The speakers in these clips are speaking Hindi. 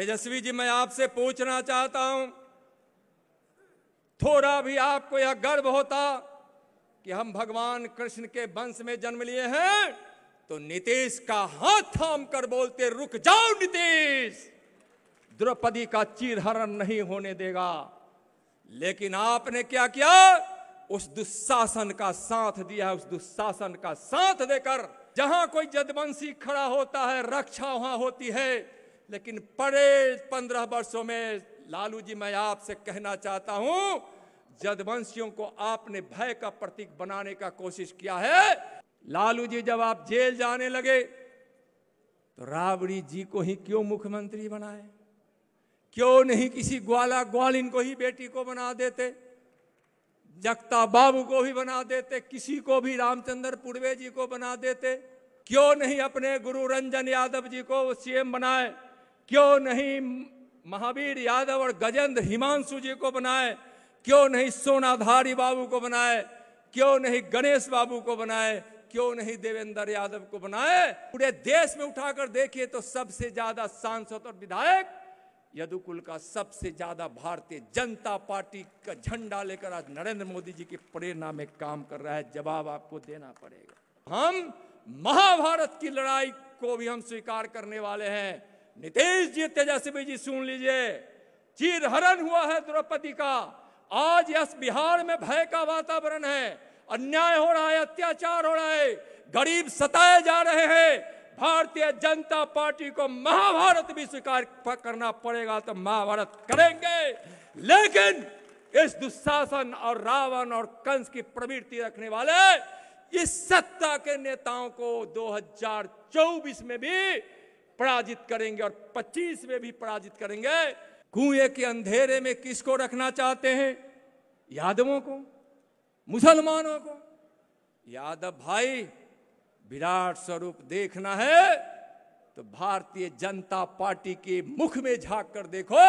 तेजस्वी जी मैं आपसे पूछना चाहता हूं थोड़ा भी आपको यह गर्व होता कि हम भगवान कृष्ण के वंश में जन्म लिए हैं तो नीतीश का हाथ थाम कर बोलते रुक जाओ नीतीश द्रौपदी का चीरहरण नहीं होने देगा लेकिन आपने क्या किया उस दुशासन का साथ दिया उस दुशासन का साथ देकर जहां कोई जदवंशी खड़ा होता है रक्षा वहां होती है लेकिन पड़े पंद्रह वर्षों में लालू जी मैं आपसे कहना चाहता हूं जदवंशियों को आपने भय का प्रतीक बनाने का कोशिश किया है लालू जी जब आप जेल जाने लगे तो रावड़ी जी को ही क्यों मुख्यमंत्री बनाए क्यों नहीं किसी ग्वाला ग्वालिन को ही बेटी को बना देते जगता बाबू को भी बना देते किसी को भी रामचंद्र पूर्वे जी को बना देते क्यों नहीं अपने गुरु रंजन यादव जी को सीएम बनाए क्यों नहीं महावीर यादव और गजेंद्र हिमांशु जी को बनाए क्यों नहीं सोनाधारी बाबू को बनाए क्यों नहीं गणेश बाबू को बनाए क्यों नहीं देवेंद्र यादव को बनाए पूरे देश में उठाकर देखिए तो सबसे ज्यादा सांसद और विधायक यदुकुल का सबसे ज्यादा भारतीय जनता पार्टी का झंडा लेकर आज नरेंद्र मोदी जी की प्रेरणा में काम कर रहा है जवाब आपको देना पड़ेगा हम महाभारत की लड़ाई को भी हम स्वीकार करने वाले हैं नीतीश जी तेजस्वी जी सुन लीजिए चीर हरण हुआ है द्रौपदी का आज यस बिहार में भय का वातावरण है अन्याय हो रहा है अत्याचार हो रहा है गरीब सताए जा रहे हैं भारतीय जनता पार्टी को महाभारत भी स्वीकार करना पड़ेगा तो महाभारत करेंगे लेकिन इस दुशासन और रावण और कंस की प्रवृत्ति रखने वाले इस सत्ता के नेताओं को 2024 में भी पराजित करेंगे और 25 में भी पराजित करेंगे कुएं के अंधेरे में किसको रखना चाहते हैं यादवों को मुसलमानों को यादव भाई विराट स्वरूप देखना है तो भारतीय जनता पार्टी के मुख में झांक कर देखो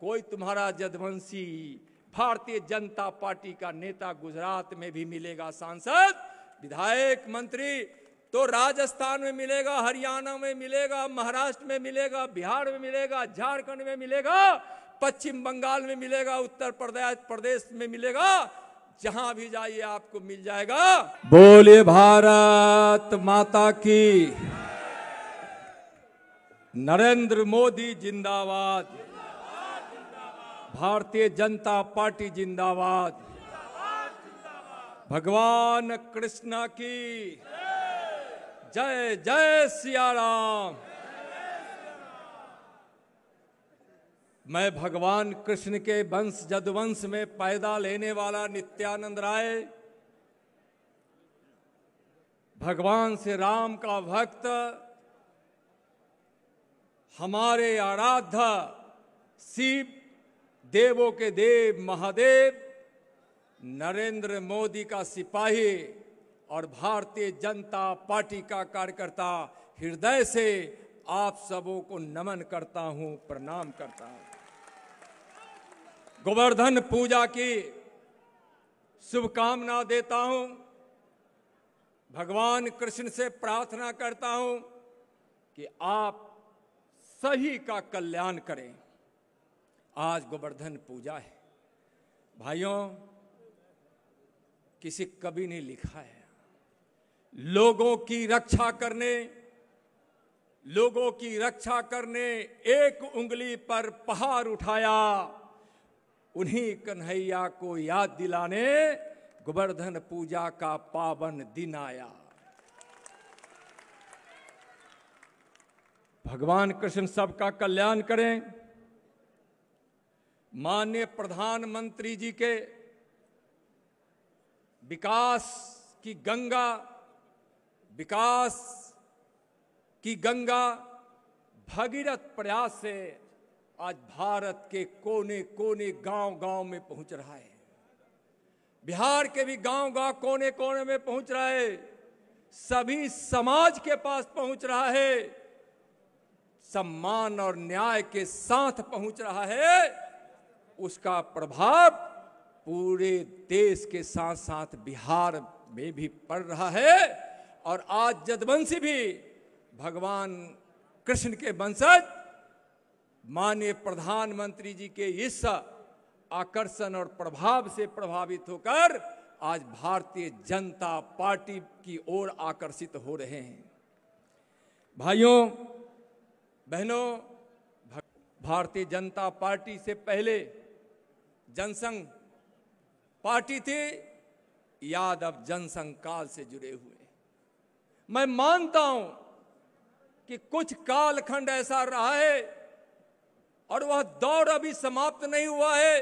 कोई तुम्हारा जदवंशी भारतीय जनता पार्टी का नेता गुजरात में भी मिलेगा सांसद विधायक मंत्री तो राजस्थान में मिलेगा हरियाणा में मिलेगा महाराष्ट्र में मिलेगा बिहार में मिलेगा झारखंड में मिलेगा पश्चिम बंगाल में मिलेगा उत्तर प्रदेश प्रदेश में मिलेगा जहां भी जाइए आपको मिल जाएगा बोले भारत माता की नरेंद्र मोदी जिंदाबाद भारतीय जनता पार्टी जिंदाबाद भगवान कृष्णा की जय जय सियाराम मैं भगवान कृष्ण के वंश जदवंश में पैदा लेने वाला नित्यानंद राय भगवान से राम का भक्त हमारे आराध्य शिव देवों के देव महादेव नरेंद्र मोदी का सिपाही और भारतीय जनता पार्टी का कार्यकर्ता हृदय से आप सबों को नमन करता हूं प्रणाम करता हूं गोवर्धन पूजा की शुभकामना देता हूं भगवान कृष्ण से प्रार्थना करता हूं कि आप सही का कल्याण करें आज गोवर्धन पूजा है भाइयों किसी कवि ने लिखा है लोगों की रक्षा करने लोगों की रक्षा करने एक उंगली पर पहाड़ उठाया उन्हीं कन्हैया को याद दिलाने गोवर्धन पूजा का पावन दिन आया भगवान कृष्ण सबका कल्याण करें माननीय प्रधानमंत्री जी के विकास की गंगा विकास की गंगा भगीरथ प्रयास से आज भारत के कोने कोने गांव गांव में पहुंच रहा है बिहार के भी गांव गांव कोने कोने में पहुंच रहा है सभी समाज के पास पहुंच रहा है सम्मान और न्याय के साथ पहुंच रहा है उसका प्रभाव पूरे देश के साथ साथ बिहार में भी पड़ रहा है और आज जदवंशी भी भगवान कृष्ण के वंशज माननीय प्रधानमंत्री जी के इस आकर्षण और प्रभाव से प्रभावित होकर आज भारतीय जनता पार्टी की ओर आकर्षित हो रहे हैं भाइयों बहनों भारतीय जनता पार्टी से पहले जनसंघ पार्टी थी यादव जनसंघ काल से जुड़े हुए मैं मानता हूं कि कुछ कालखंड ऐसा रहा है और वह दौर अभी समाप्त नहीं हुआ है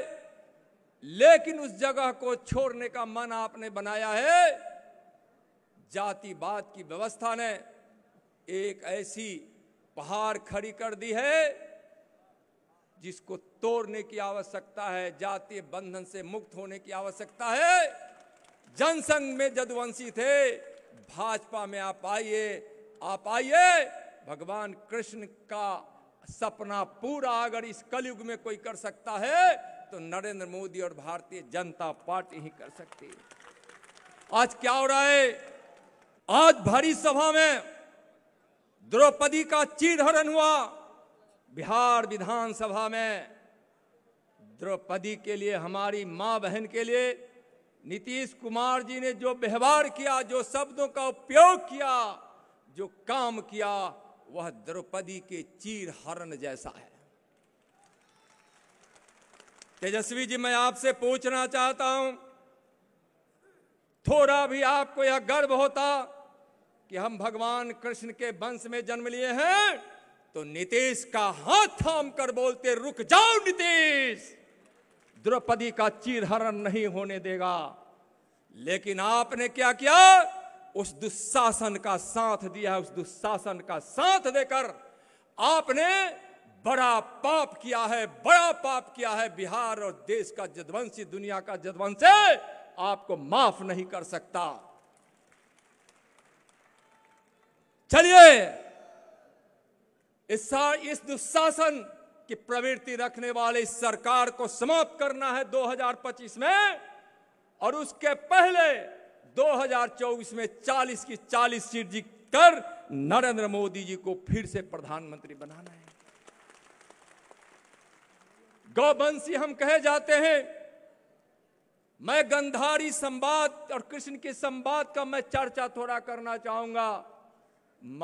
लेकिन उस जगह को छोड़ने का मन आपने बनाया है जातिवाद की व्यवस्था ने एक ऐसी पहाड़ खड़ी कर दी है जिसको तोड़ने की आवश्यकता है जातीय बंधन से मुक्त होने की आवश्यकता है जनसंघ में जदवंशी थे भाजपा में आप आइए आप आइए भगवान कृष्ण का सपना पूरा अगर इस कलयुग में कोई कर सकता है तो नरेंद्र मोदी और भारतीय जनता पार्टी ही कर सकती है आज क्या हो रहा है आज भरी सभा में द्रौपदी का चीरहरण हुआ बिहार विधानसभा में द्रौपदी के लिए हमारी मां बहन के लिए नीतीश कुमार जी ने जो व्यवहार किया जो शब्दों का उपयोग किया जो काम किया वह द्रौपदी के चीर हरण जैसा है तेजस्वी जी मैं आपसे पूछना चाहता हूं थोड़ा भी आपको यह गर्व होता कि हम भगवान कृष्ण के वंश में जन्म लिए हैं तो नीतीश का हाथ थाम कर बोलते रुक जाओ नीतीश द्रौपदी का चीरहरण नहीं होने देगा लेकिन आपने क्या किया उस दुशासन का साथ दिया उस दुशासन का साथ देकर आपने बड़ा पाप किया है बड़ा पाप किया है बिहार और देश का जदवंशी दुनिया का जदवंश आपको माफ नहीं कर सकता चलिए इस इस दुशासन कि प्रवृत्ति रखने वाले सरकार को समाप्त करना है 2025 में और उसके पहले 2024 में 40 की 40 सीट जीत कर नरेंद्र मोदी जी को फिर से प्रधानमंत्री बनाना है गौवंशी हम कहे जाते हैं मैं गंधारी संवाद और कृष्ण के संवाद का मैं चर्चा थोड़ा करना चाहूंगा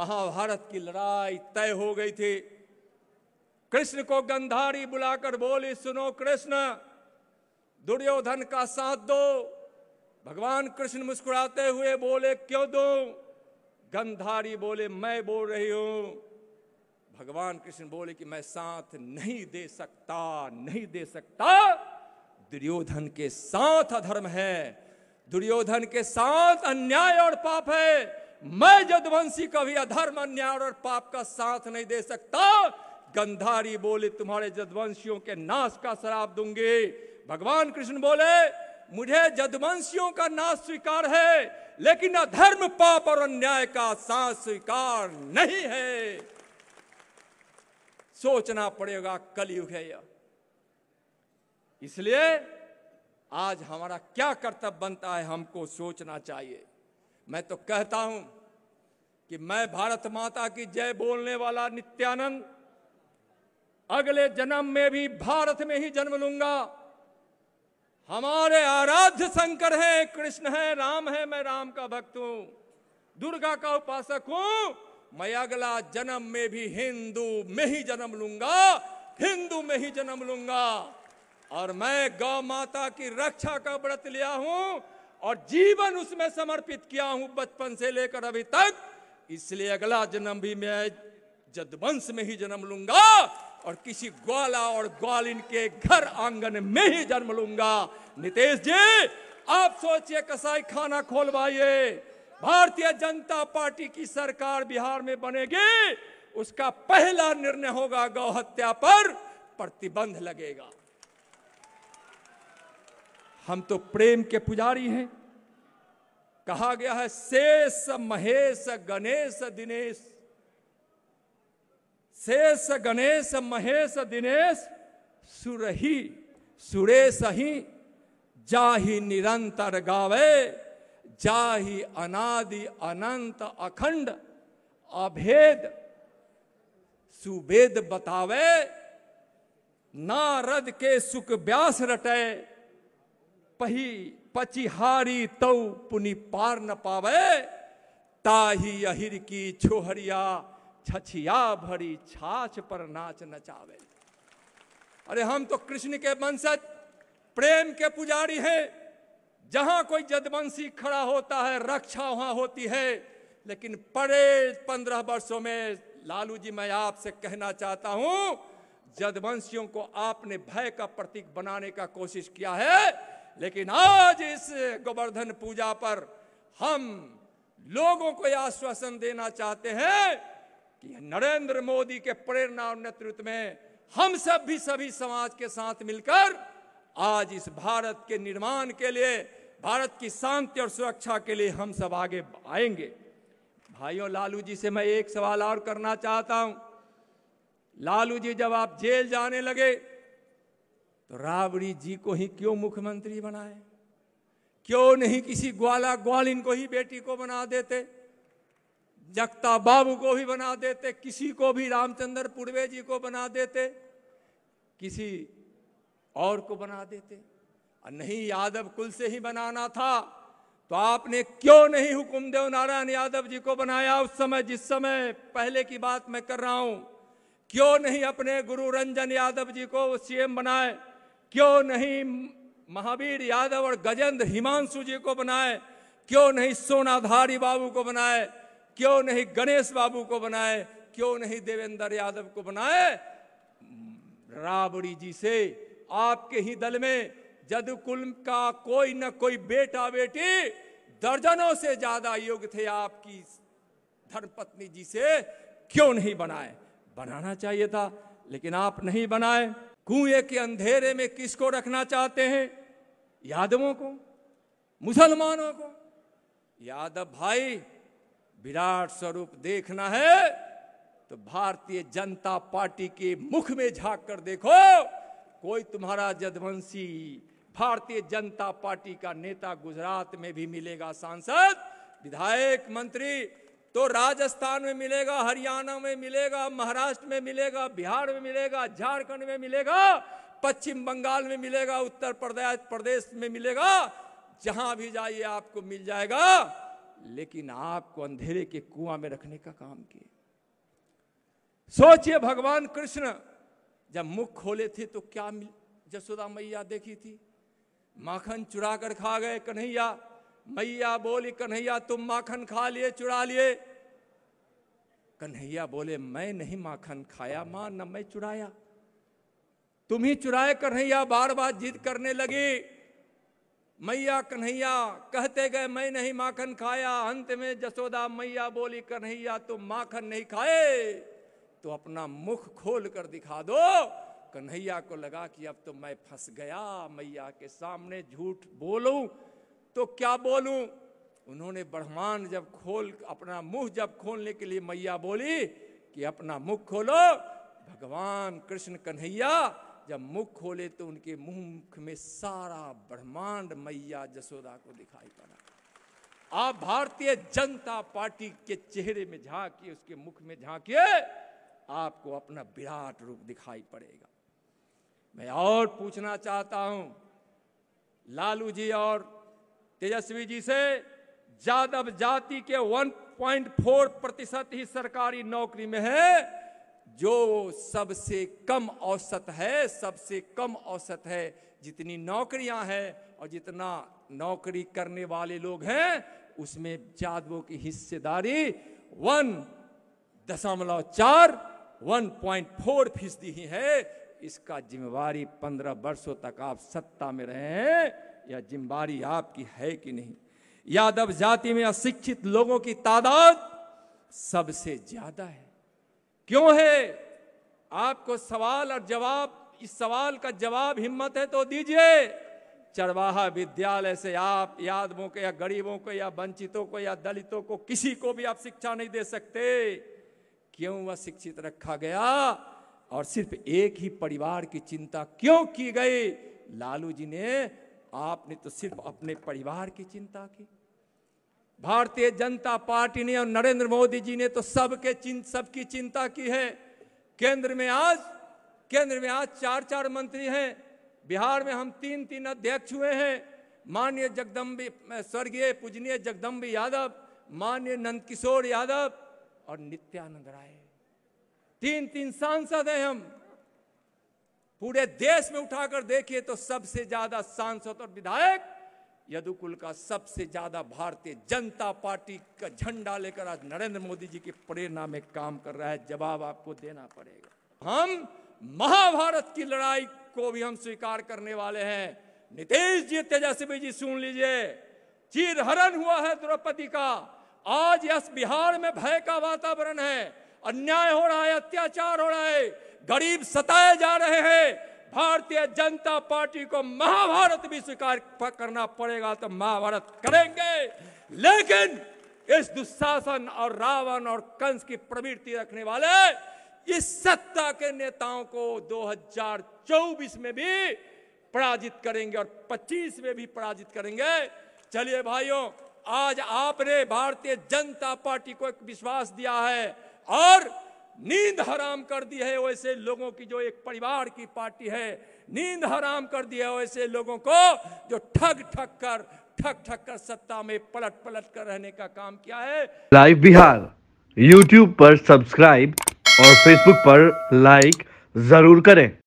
महाभारत की लड़ाई तय हो गई थी कृष्ण को गंधारी बुलाकर बोली सुनो कृष्ण दुर्योधन का साथ दो भगवान कृष्ण मुस्कुराते हुए बोले क्यों दो गंधारी बोले मैं बोल रही हूं भगवान कृष्ण बोले कि मैं साथ नहीं दे सकता नहीं दे सकता दुर्योधन के साथ अधर्म है दुर्योधन के साथ अन्याय और पाप है मैं जदवंशी कभी अधर्म अन्याय और पाप का साथ नहीं दे सकता कंधारी बोले तुम्हारे जदवंशियों के नाश का शराब दूंगे भगवान कृष्ण बोले मुझे जदवंशियों का नाश स्वीकार है लेकिन अधर्म पाप और अन्याय का सांस स्वीकार नहीं है सोचना पड़ेगा कलयुग है यह इसलिए आज हमारा क्या कर्तव्य बनता है हमको सोचना चाहिए मैं तो कहता हूं कि मैं भारत माता की जय बोलने वाला नित्यानंद अगले जन्म में भी भारत में ही जन्म लूंगा हमारे आराध्य शंकर है कृष्ण है राम है मैं राम का भक्त हूं दुर्गा का उपासक हूं मैं अगला जन्म में भी हिंदू में ही जन्म लूंगा हिंदू में ही जन्म लूंगा और मैं गौ माता की रक्षा का व्रत लिया हूं और जीवन उसमें समर्पित किया हूं बचपन से लेकर अभी तक इसलिए अगला जन्म भी मैं जदवंश में ही जन्म लूंगा और किसी ग्वाला और ग्वालिन के घर आंगन में ही जन्म लूंगा नितेश जी आप सोचिए कसाई खाना खोलवाइए भारतीय जनता पार्टी की सरकार बिहार में बनेगी उसका पहला निर्णय होगा गौ हत्या पर प्रतिबंध लगेगा हम तो प्रेम के पुजारी हैं कहा गया है शेष महेश गणेश दिनेश शेष गणेश महेश दिनेश सुरही सुरेश ही जाहि निरंतर गावे जाहि अनादि अनंत अखंड अभेद सुवेद बतावे नारद के सुख व्यास रटे पही पचिहारी तऊ पुनि पार न पावे ताही अहिर की छोहरिया छछिया भरी छाछ पर नाच नचावे अरे हम तो कृष्ण के वंशज प्रेम के पुजारी हैं जहां कोई जदवंशी खड़ा होता है रक्षा वहां होती है लेकिन पड़े पंद्रह वर्षों में लालू जी मैं आपसे कहना चाहता हूं जदवंशियों को आपने भय का प्रतीक बनाने का कोशिश किया है लेकिन आज इस गोवर्धन पूजा पर हम लोगों को आश्वासन देना चाहते हैं कि नरेंद्र मोदी के प्रेरणा और नेतृत्व में हम सब भी सभी समाज के साथ मिलकर आज इस भारत के निर्माण के लिए भारत की शांति और सुरक्षा के लिए हम सब आगे आएंगे भाइयों लालू जी से मैं एक सवाल और करना चाहता हूं लालू जी जब आप जेल जाने लगे तो राबड़ी जी को ही क्यों मुख्यमंत्री बनाए क्यों नहीं किसी ग्वाला ग्वालिन को ही बेटी को बना देते जगता बाबू को भी बना देते किसी को भी रामचंद्र पूर्वे जी को बना देते किसी और को बना देते और नहीं यादव कुल से ही बनाना था तो आपने क्यों नहीं देव नारायण यादव जी को बनाया उस समय जिस समय पहले की बात मैं कर रहा हूं क्यों नहीं अपने गुरु रंजन यादव जी को सीएम बनाए क्यों नहीं महावीर यादव और गजेंद्र हिमांशु जी को बनाए क्यों नहीं सोनाधारी बाबू को बनाए क्यों नहीं गणेश बाबू को बनाए क्यों नहीं देवेंद्र यादव को बनाए राबड़ी जी से आपके ही दल में जदकुल का कोई न कोई बेटा बेटी दर्जनों से ज्यादा योग्य थे आपकी धर्मपत्नी जी से क्यों नहीं बनाए बनाना चाहिए था लेकिन आप नहीं बनाए कुएं के अंधेरे में किसको रखना चाहते हैं यादवों को मुसलमानों को यादव भाई विराट स्वरूप देखना है तो भारतीय जनता पार्टी के मुख में झांक कर देखो कोई तुम्हारा जदवंशी भारतीय जनता पार्टी का नेता गुजरात में भी मिलेगा सांसद विधायक मंत्री तो राजस्थान में मिलेगा हरियाणा में मिलेगा महाराष्ट्र में मिलेगा बिहार में मिलेगा झारखंड में मिलेगा पश्चिम बंगाल में मिलेगा उत्तर प्रदेश प्रदेश में मिलेगा जहां भी जाइए आपको मिल जाएगा लेकिन आपको अंधेरे के कुआं में रखने का काम किए सोचिए भगवान कृष्ण जब मुख खोले थे तो क्या जसोदा मैया देखी थी माखन चुरा कर खा गए कन्हैया मैया बोली कन्हैया तुम माखन खा लिए चुरा लिए कन्हैया बोले मैं नहीं माखन खाया मां न मैं चुराया तुम ही चुराए कन्हैया बार बार जिद करने लगी मैया कन्हैया कहते गए मैं नहीं माखन खाया अंत में जसोदा मैया बोली कन्हैया तुम माखन नहीं खाए तो अपना मुख खोल कर दिखा दो कन्हैया को लगा कि अब तो मैं फंस गया मैया के सामने झूठ बोलूं तो क्या बोलूं उन्होंने ब्रह्मांड जब खोल अपना मुंह जब खोलने के लिए मैया बोली कि अपना मुख खोलो भगवान कृष्ण कन्हैया जब मुख खोले तो उनके मुख में सारा ब्रह्मांड मैया जसोदा को दिखाई पड़ा आप भारतीय जनता पार्टी के चेहरे में झांकी उसके मुख में झांकी आपको अपना विराट रूप दिखाई पड़ेगा मैं और पूछना चाहता हूं लालू जी और तेजस्वी जी से यादव जाति के 1.4 प्रतिशत ही सरकारी नौकरी में है जो सबसे कम औसत है सबसे कम औसत है जितनी नौकरियां हैं और जितना नौकरी करने वाले लोग हैं उसमें जादवों की हिस्सेदारी वन दशमलव चार वन पॉइंट फोर फीसदी ही है इसका जिम्मेवारी पंद्रह वर्षों तक आप सत्ता में रहे हैं या जिम्मेवारी आपकी है कि नहीं यादव जाति में अशिक्षित लोगों की तादाद सबसे ज्यादा है क्यों है आपको सवाल और जवाब इस सवाल का जवाब हिम्मत है तो दीजिए चरवाहा विद्यालय से आप यादवों को या गरीबों को या वंचितों को या दलितों को किसी को भी आप शिक्षा नहीं दे सकते क्यों वह शिक्षित रखा गया और सिर्फ एक ही परिवार की चिंता क्यों की गई लालू जी ने आपने तो सिर्फ अपने परिवार की चिंता की भारतीय जनता पार्टी ने और नरेंद्र मोदी जी ने तो सबके चिंत सबकी चिंता की है केंद्र में आज केंद्र में आज चार चार मंत्री हैं बिहार में हम तीन तीन अध्यक्ष हुए हैं माननीय जगदम्बी स्वर्गीय पूजनीय जगदम्बी यादव माननीय नंदकिशोर यादव और नित्यानंद राय तीन तीन सांसद हैं हम पूरे देश में उठाकर देखिए तो सबसे ज्यादा सांसद और विधायक यदुकुल का सबसे ज्यादा भारतीय जनता पार्टी का झंडा लेकर आज नरेंद्र मोदी जी की प्रेरणा में काम कर रहा है जवाब आपको देना पड़ेगा हम महाभारत की लड़ाई को भी हम स्वीकार करने वाले हैं नीतीश जी तेजस्वी जी सुन लीजिए चीर हरण हुआ है द्रौपदी का आज यस बिहार में भय का वातावरण है अन्याय हो रहा है अत्याचार हो रहा है गरीब सताए जा रहे हैं भारतीय जनता पार्टी को महाभारत भी स्वीकार करना पड़ेगा तो महाभारत करेंगे लेकिन इस दुशासन और रावण और कंस की प्रवृत्ति रखने वाले इस सत्ता के नेताओं को 2024 में भी पराजित करेंगे और 25 में भी पराजित करेंगे चलिए भाइयों आज आपने भारतीय जनता पार्टी को एक विश्वास दिया है और नींद हराम कर दी है वैसे लोगों की जो एक परिवार की पार्टी है नींद हराम कर दी है वैसे लोगों को जो ठग ठग कर ठग ठग कर सत्ता में पलट पलट कर रहने का काम किया है लाइव बिहार यूट्यूब पर सब्सक्राइब और फेसबुक पर लाइक जरूर करें